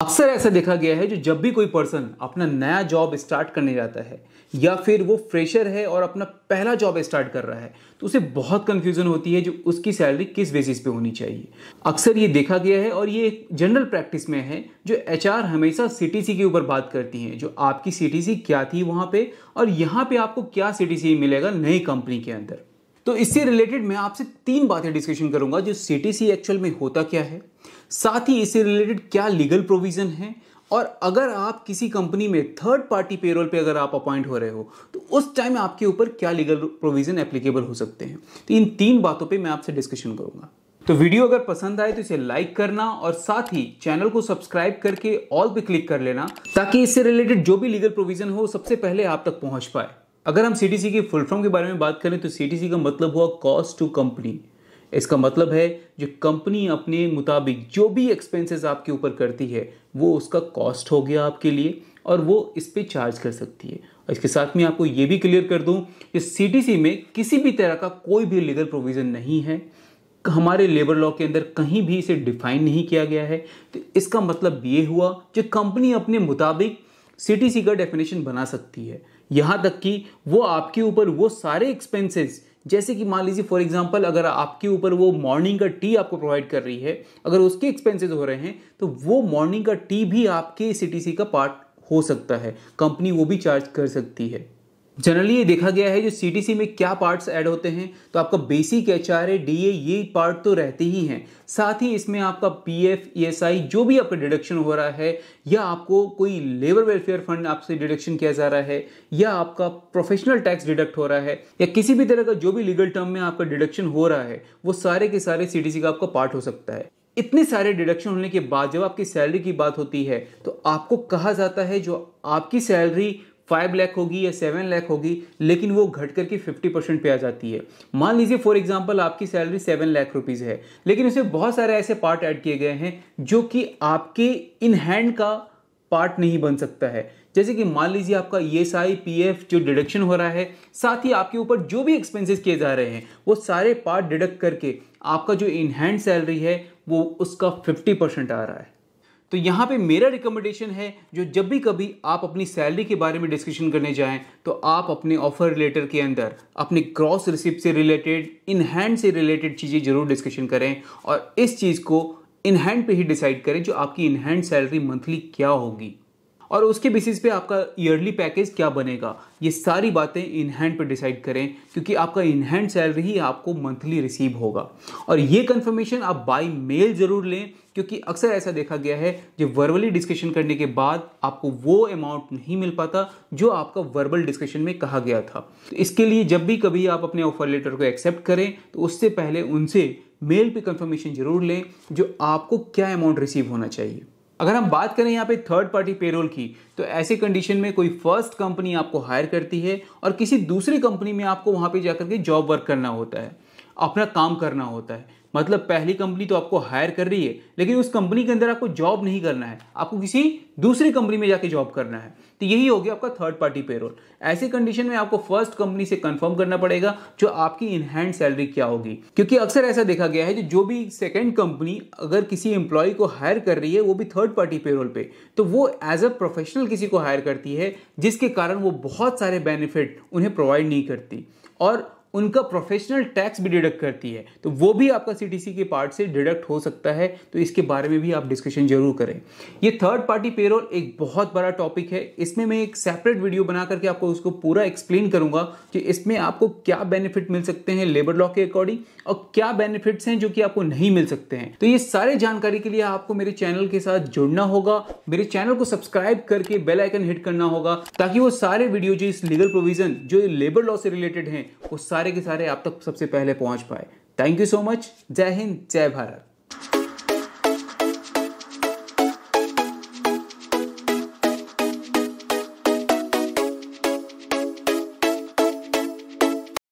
अक्सर ऐसा देखा गया है जो जब भी कोई पर्सन अपना नया जॉब स्टार्ट करने जाता है या फिर वो फ्रेशर है और अपना पहला जॉब स्टार्ट कर रहा है तो उसे बहुत कंफ्यूजन होती है जो उसकी सैलरी किस बेसिस पे होनी चाहिए अक्सर ये देखा गया है और ये एक जनरल प्रैक्टिस में है जो एच हमेशा सी के ऊपर बात करती हैं जो आपकी सी क्या थी वहाँ पर और यहाँ पर आपको क्या सी मिलेगा नई कंपनी के अंदर तो इससे रिलेटेड मैं आपसे तीन बातें डिस्कशन करूंगा जो सी एक्चुअल में होता क्या है साथ ही इससे रिलेटेड क्या लीगल प्रोविज़न है और अगर आप किसी कंपनी में थर्ड पार्टी पेरोल पे अगर आप अपॉइंट हो रहे हो तो उस टाइम आपके ऊपर क्या लीगल प्रोविज़न एप्लीकेबल हो सकते हैं तो इन तीन बातों पे मैं आपसे डिस्कशन करूंगा तो वीडियो अगर पसंद आए तो इसे लाइक करना और साथ ही चैनल को सब्सक्राइब करके ऑल पे क्लिक कर लेना ताकि इससे रिलेटेड जो भी लीगल प्रोविज़न हो सबसे पहले आप तक पहुंच पाए अगर हम सी के फुल फॉर्म के बारे में बात करें तो सी का मतलब हुआ कॉस्ट टू कंपनी इसका मतलब है जो कंपनी अपने मुताबिक जो भी एक्सपेंसेस आपके ऊपर करती है वो उसका कॉस्ट हो गया आपके लिए और वो इस पर चार्ज कर सकती है और इसके साथ में आपको ये भी क्लियर कर दूँ कि सी में किसी भी तरह का कोई भी लीगल प्रोविज़न नहीं है हमारे लेबर लॉ के अंदर कहीं भी इसे डिफाइन नहीं किया गया है तो इसका मतलब ये हुआ कि कंपनी अपने मुताबिक सी का डेफिनेशन बना सकती है यहाँ तक कि वो आपके ऊपर वो सारे एक्सपेंसेस जैसे कि मान लीजिए फॉर एग्जाम्पल अगर आपके ऊपर वो मॉर्निंग का टी आपको प्रोवाइड कर रही है अगर उसके एक्सपेंसेस हो रहे हैं तो वो मॉर्निंग का टी भी आपके सी का पार्ट हो सकता है कंपनी वो भी चार्ज कर सकती है जनरली ये देखा गया है जो सी में क्या पार्ट्स ऐड होते हैं तो आपका basic H R A D A ये पार्ट तो रहते ही हैं साथ ही इसमें आपका P F E S I जो भी आपका डिडक्शन हो रहा है या आपको कोई लेबर वेलफेयर फंड आपसे डिडक्शन किया जा रहा है या आपका प्रोफेशनल टैक्स डिडक्ट हो रहा है या किसी भी तरह का जो भी लीगल टर्म में आपका डिडक्शन हो रहा है वो सारे के सारे सी का आपका पार्ट हो सकता है इतने सारे डिडक्शन होने के बाद जब आपकी सैलरी की बात होती है तो आपको कहा जाता है जो आपकी सैलरी फाइव लैख होगी या सेवन लैख होगी लेकिन वो घट करके फिफ्टी परसेंट पे आ जाती है मान लीजिए फॉर एग्जाम्पल आपकी सैलरी सेवन लैख रुपीज़ है लेकिन उसमें बहुत सारे ऐसे पार्ट ऐड किए गए हैं जो कि आपके इन हैंड का पार्ट नहीं बन सकता है जैसे कि मान लीजिए आपका E S I P F जो डिडक्शन हो रहा है साथ ही आपके ऊपर जो भी एक्सपेंसेस किए जा रहे हैं वो सारे पार्ट डिडक्ट करके आपका जो इन हैंड सैलरी है वो उसका फिफ्टी परसेंट आ रहा है तो यहाँ पे मेरा रिकमेंडेशन है जो जब भी कभी आप अपनी सैलरी के बारे में डिस्कशन करने जाएं तो आप अपने ऑफर लेटर के अंदर अपने क्रॉस रिसिप्ट से रिलेटेड इन हैंड से रिलेटेड चीज़ें जरूर डिस्कशन करें और इस चीज़ को इन हैंड पे ही डिसाइड करें जो आपकी इन हैंड सैलरी मंथली क्या होगी और उसके बेसिस पे आपका ईयरली पैकेज क्या बनेगा ये सारी बातें इन हैंड पर डिसाइड करें क्योंकि आपका इन हैंड सैलरी ही आपको मंथली रिसीव होगा और ये कंफर्मेशन आप बाई मेल ज़रूर लें क्योंकि अक्सर ऐसा देखा गया है जो वर्बली डिस्कशन करने के बाद आपको वो अमाउंट नहीं मिल पाता जो आपका वर्बल डिस्कशन में कहा गया था तो इसके लिए जब भी कभी आप अपने ऑफर लेटर को एक्सेप्ट करें तो उससे पहले उनसे मेल पे कंफर्मेशन जरूर लें जो आपको क्या अमाउंट रिसीव होना चाहिए अगर हम बात करें यहाँ पे थर्ड पार्टी पेरोल की तो ऐसे कंडीशन में कोई फर्स्ट कंपनी आपको हायर करती है और किसी दूसरी कंपनी में आपको वहाँ पे जाकर के जॉब वर्क करना होता है अपना काम करना होता है मतलब पहली कंपनी तो आपको हायर कर रही है लेकिन उस कंपनी के अंदर आपको जॉब नहीं करना है आपको किसी दूसरी कंपनी में जाके जॉब करना है तो यही हो गया आपका थर्ड पार्टी पेरोल ऐसे कंडीशन में आपको फर्स्ट कंपनी से कंफर्म करना पड़ेगा जो आपकी इनहैंड सैलरी क्या होगी क्योंकि अक्सर ऐसा देखा गया है जो जो भी सेकेंड कंपनी अगर किसी एम्प्लॉय को हायर कर रही है वो भी थर्ड पार्टी पेरोल पे तो वो एज अ प्रोफेशनल किसी को हायर करती है जिसके कारण वो बहुत सारे बेनिफिट उन्हें प्रोवाइड नहीं करती और उनका प्रोफेशनल टैक्स भी डिडक्ट करती है तो वो भी आपका सीटीसी के पार्ट से डिडक्ट हो सकता है तो इसके बारे में भी आप डिस्कशन जरूर करें ये थर्ड पार्टी पेरोल एक बहुत बड़ा टॉपिक है इसमें मैं एक सेपरेट वीडियो बना करके आपको उसको पूरा एक्सप्लेन करूंगा कि इसमें आपको क्या बेनिफिट मिल सकते हैं लेबर लॉ के अकॉर्डिंग और क्या बेनिफिट्स हैं जो कि आपको नहीं मिल सकते हैं तो ये सारे जानकारी के लिए आपको मेरे चैनल के साथ जुड़ना होगा मेरे चैनल को सब्सक्राइब करके बेल आइकन हिट करना होगा ताकि वो सारे वीडियो जो इस लीगल प्रोविजन जो लेबर लॉ से रिलेटेड हैं वो सारे सारे के सारे आप तक सबसे पहले पहुंच पाए थैंक यू सो मच जय हिंद जय भारत